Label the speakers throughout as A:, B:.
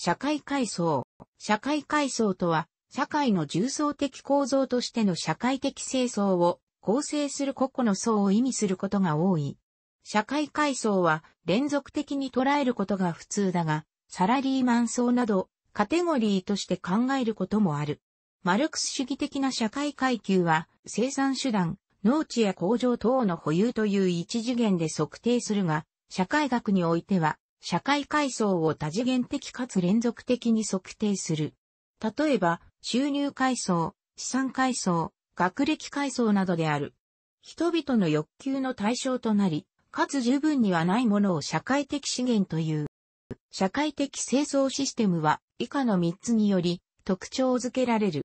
A: 社会階層。社会階層とは、社会の重層的構造としての社会的清層を構成する個々の層を意味することが多い。社会階層は連続的に捉えることが普通だが、サラリーマン層などカテゴリーとして考えることもある。マルクス主義的な社会階級は生産手段、農地や工場等の保有という一次元で測定するが、社会学においては社会階層を多次元的かつ連続的に測定する。例えば、収入階層、資産階層、学歴階層などである。人々の欲求の対象となり、かつ十分にはないものを社会的資源という。社会的清掃システムは以下の3つにより特徴づけられる。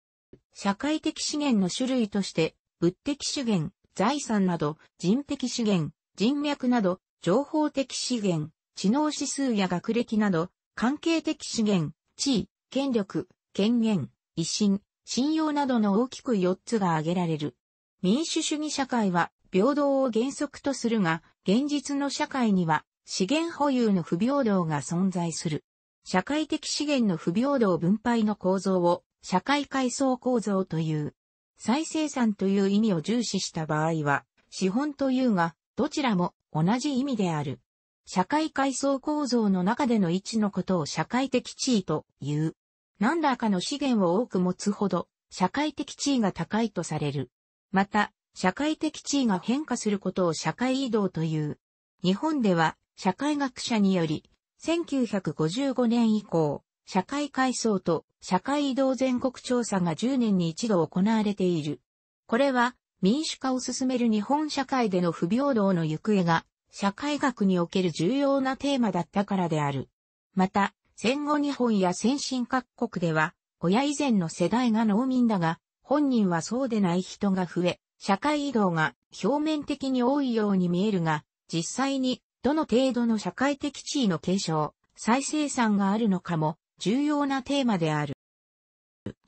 A: 社会的資源の種類として、物的資源、財産など、人的資源、人脈など、情報的資源、知能指数や学歴など、関係的資源、地位、権力、権限、威信、信用などの大きく4つが挙げられる。民主主義社会は平等を原則とするが、現実の社会には資源保有の不平等が存在する。社会的資源の不平等分配の構造を社会階層構造という。再生産という意味を重視した場合は、資本というが、どちらも同じ意味である。社会階層構造の中での位置のことを社会的地位という。何らかの資源を多く持つほど、社会的地位が高いとされる。また、社会的地位が変化することを社会移動という。日本では、社会学者により、1955年以降、社会階層と社会移動全国調査が10年に一度行われている。これは民主化を進める日本社会での不平等の行方が社会学における重要なテーマだったからである。また、戦後日本や先進各国では、親以前の世代が農民だが、本人はそうでない人が増え、社会移動が表面的に多いように見えるが、実際にどの程度の社会的地位の継承、再生産があるのかも重要なテーマである。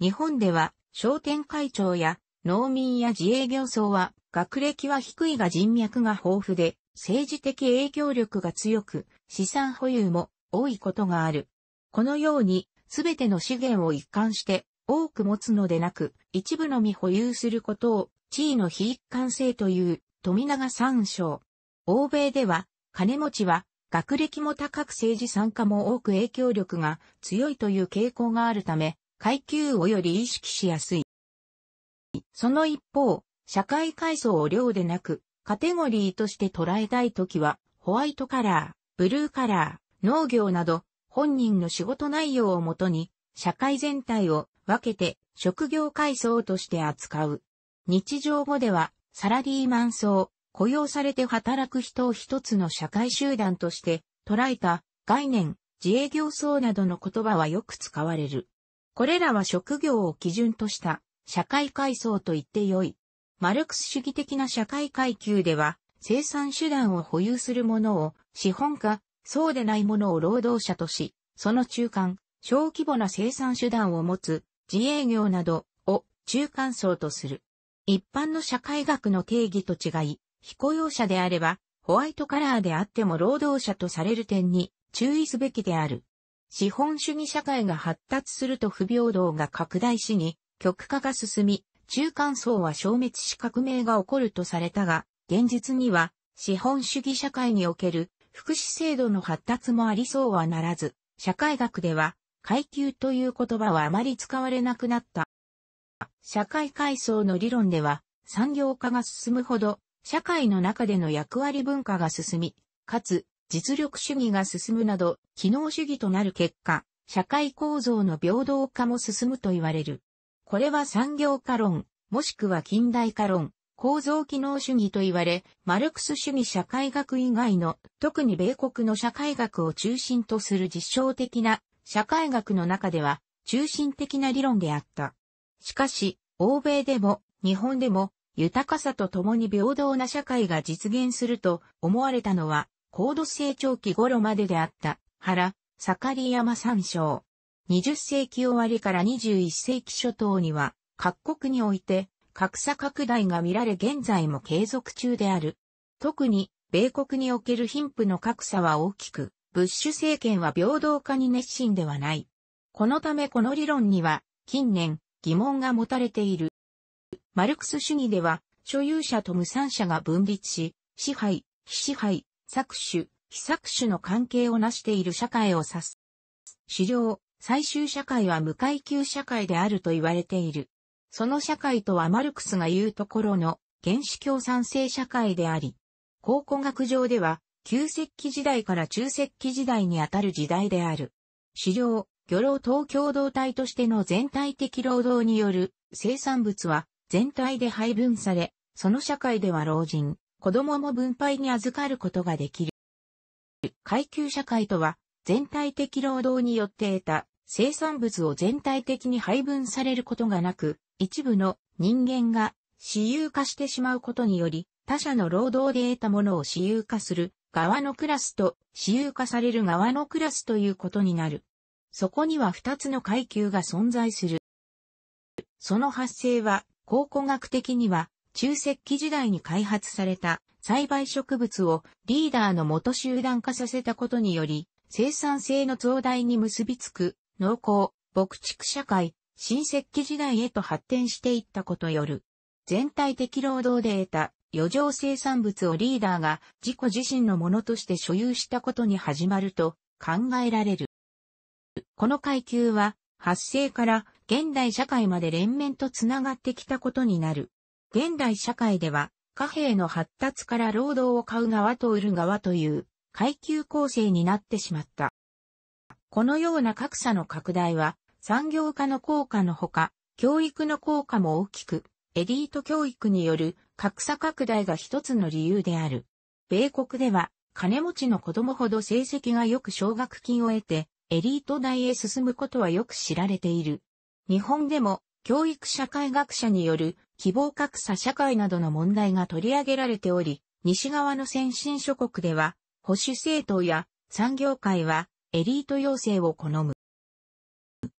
A: 日本では商店会長や農民や自営業層は学歴は低いが人脈が豊富で政治的影響力が強く、資産保有も多いことがある。このように、すべての資源を一貫して多く持つのでなく、一部のみ保有することを地位の非一貫性という富永三章。欧米では、金持ちは学歴も高く政治参加も多く影響力が強いという傾向があるため、階級をより意識しやすい。その一方、社会階層を量でなく、カテゴリーとして捉えたいときは、ホワイトカラー、ブルーカラー、農業など、本人の仕事内容をもとに、社会全体を分けて職業階層として扱う。日常語では、サラリーマン層、雇用されて働く人を一つの社会集団として捉えた概念、自営業層などの言葉はよく使われる。これらは職業を基準とした社会階層と言ってよい。マルクス主義的な社会階級では、生産手段を保有する者を資本家、そうでない者を労働者とし、その中間、小規模な生産手段を持つ自営業などを中間層とする。一般の社会学の定義と違い、非雇用者であれば、ホワイトカラーであっても労働者とされる点に注意すべきである。資本主義社会が発達すると不平等が拡大しに極化が進み、中間層は消滅し革命が起こるとされたが、現実には資本主義社会における福祉制度の発達もありそうはならず、社会学では階級という言葉はあまり使われなくなった。社会階層の理論では産業化が進むほど社会の中での役割文化が進み、かつ実力主義が進むなど機能主義となる結果、社会構造の平等化も進むと言われる。これは産業化論、もしくは近代化論、構造機能主義と言われ、マルクス主義社会学以外の、特に米国の社会学を中心とする実証的な社会学の中では、中心的な理論であった。しかし、欧米でも、日本でも、豊かさと共に平等な社会が実現すると思われたのは、高度成長期頃までであった、原、盛山参照。20世紀終わりから21世紀初頭には、各国において、格差拡大が見られ現在も継続中である。特に、米国における貧富の格差は大きく、ブッシュ政権は平等化に熱心ではない。このためこの理論には、近年、疑問が持たれている。マルクス主義では、所有者と無産者が分立し、支配、非支配、搾取、非搾取の関係を成している社会を指す。最終社会は無階級社会であると言われている。その社会とはマルクスが言うところの原始共産制社会であり、考古学上では旧石器時代から中石器時代にあたる時代である。狩猟、漁労等共同体としての全体的労働による生産物は全体で配分され、その社会では老人、子供も分配に預かることができる。階級社会とは全体的労働によって得た生産物を全体的に配分されることがなく、一部の人間が私有化してしまうことにより、他者の労働で得たものを私有化する側のクラスと私有化される側のクラスということになる。そこには二つの階級が存在する。その発生は考古学的には中石器時代に開発された栽培植物をリーダーの元集団化させたことにより生産性の増大に結びつく、農耕、牧畜社会、新石器時代へと発展していったことよる。全体的労働で得た余剰生産物をリーダーが自己自身のものとして所有したことに始まると考えられる。この階級は発生から現代社会まで連綿とつながってきたことになる。現代社会では貨幣の発達から労働を買う側と売る側という階級構成になってしまった。このような格差の拡大は、産業化の効果のほか、教育の効果も大きく、エリート教育による格差拡大が一つの理由である。米国では、金持ちの子供ほど成績が良く奨学金を得て、エリート大へ進むことはよく知られている。日本でも、教育社会学者による希望格差社会などの問題が取り上げられており、西側の先進諸国では保守政党や産業界はエリート要請を好む。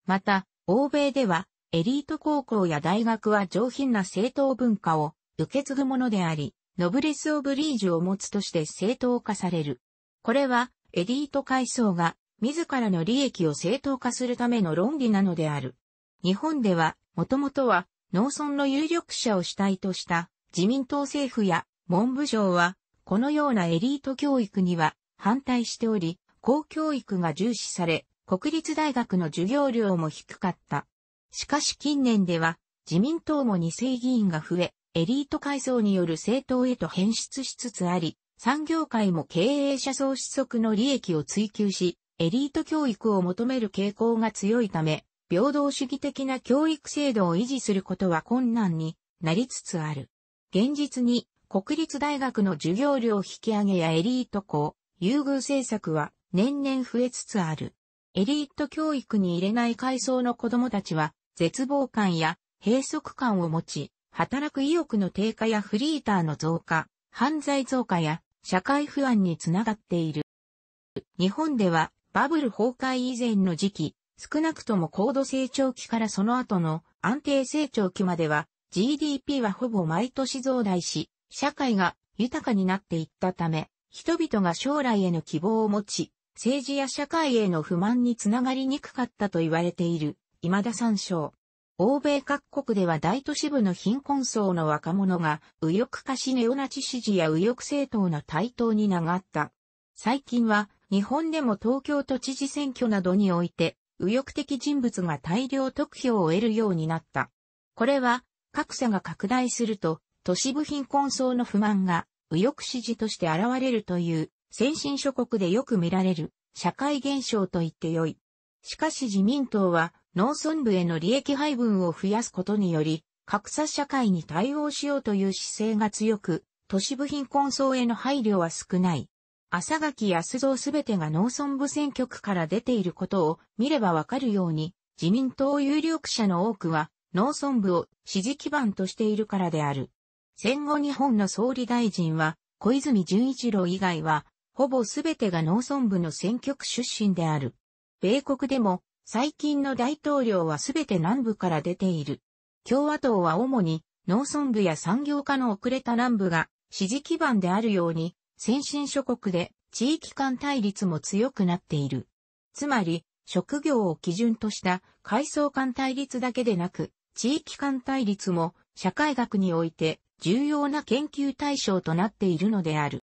A: また、欧米ではエリート高校や大学は上品な政党文化を受け継ぐものであり、ノブレス・オブリージュを持つとして正当化される。これはエリート階層が自らの利益を正当化するための論理なのである。日本では、もともとは農村の有力者を主体とした自民党政府や文部省はこのようなエリート教育には反対しており、公教育が重視され、国立大学の授業料も低かった。しかし近年では、自民党も二世議員が増え、エリート階層による政党へと変質しつつあり、産業界も経営者総失則の利益を追求し、エリート教育を求める傾向が強いため、平等主義的な教育制度を維持することは困難になりつつある。現実に国立大学の授業料引き上げやエリート校、優遇政策は年々増えつつある。エリート教育に入れない階層の子供たちは、絶望感や閉塞感を持ち、働く意欲の低下やフリーターの増加、犯罪増加や社会不安につながっている。日本ではバブル崩壊以前の時期、少なくとも高度成長期からその後の安定成長期までは GDP はほぼ毎年増大し、社会が豊かになっていったため、人々が将来への希望を持ち、政治や社会への不満につながりにくかったと言われている、今田参照。欧米各国では大都市部の貧困層の若者が右翼化しネオナチ支持や右翼政党の台頭に長った。最近は日本でも東京都知事選挙などにおいて右翼的人物が大量得票を得るようになった。これは格差が拡大すると都市部貧困層の不満が右翼支持として現れるという先進諸国でよく見られる社会現象と言ってよい。しかし自民党は農村部への利益配分を増やすことにより格差社会に対応しようという姿勢が強く、都市部貧困層への配慮は少ない。朝垣康造すべてが農村部選挙区から出ていることを見ればわかるように、自民党有力者の多くは農村部を支持基盤としているからである。戦後日本の総理大臣は、小泉純一郎以外は、ほぼすべてが農村部の選挙区出身である。米国でも、最近の大統領はすべて南部から出ている。共和党は主に農村部や産業化の遅れた南部が支持基盤であるように、先進諸国で地域間対立も強くなっている。つまり、職業を基準とした階層間対立だけでなく、地域間対立も社会学において重要な研究対象となっているのである。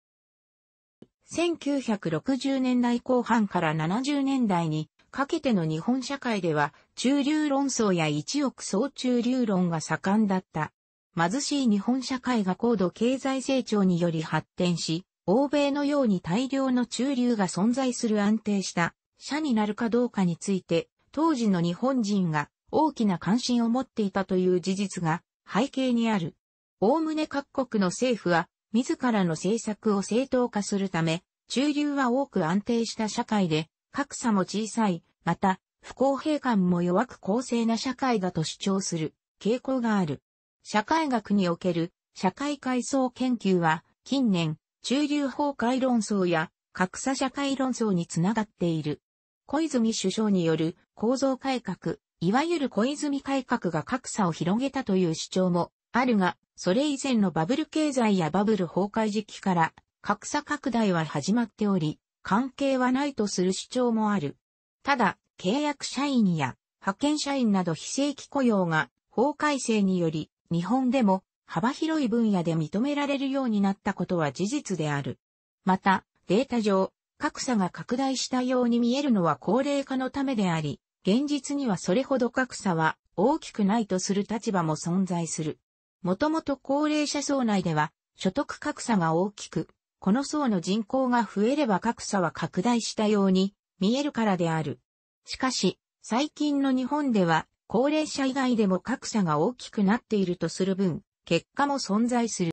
A: 1960年代後半から70年代にかけての日本社会では中流論争や一億総中流論が盛んだった。貧しい日本社会が高度経済成長により発展し、欧米のように大量の中流が存在する安定した社になるかどうかについて、当時の日本人が大きな関心を持っていたという事実が背景にある。おおむね各国の政府は、自らの政策を正当化するため、中流は多く安定した社会で、格差も小さい、また、不公平感も弱く公正な社会だと主張する傾向がある。社会学における社会階層研究は、近年、中流崩壊論争や格差社会論争につながっている。小泉首相による構造改革、いわゆる小泉改革が格差を広げたという主張もあるが、それ以前のバブル経済やバブル崩壊時期から格差拡大は始まっており、関係はないとする主張もある。ただ、契約社員や派遣社員など非正規雇用が法改正により日本でも幅広い分野で認められるようになったことは事実である。また、データ上、格差が拡大したように見えるのは高齢化のためであり、現実にはそれほど格差は大きくないとする立場も存在する。もともと高齢者層内では所得格差が大きく、この層の人口が増えれば格差は拡大したように見えるからである。しかし、最近の日本では高齢者以外でも格差が大きくなっているとする分、結果も存在する。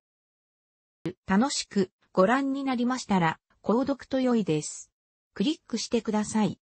A: 楽しくご覧になりましたら、購読と良いです。クリックしてください。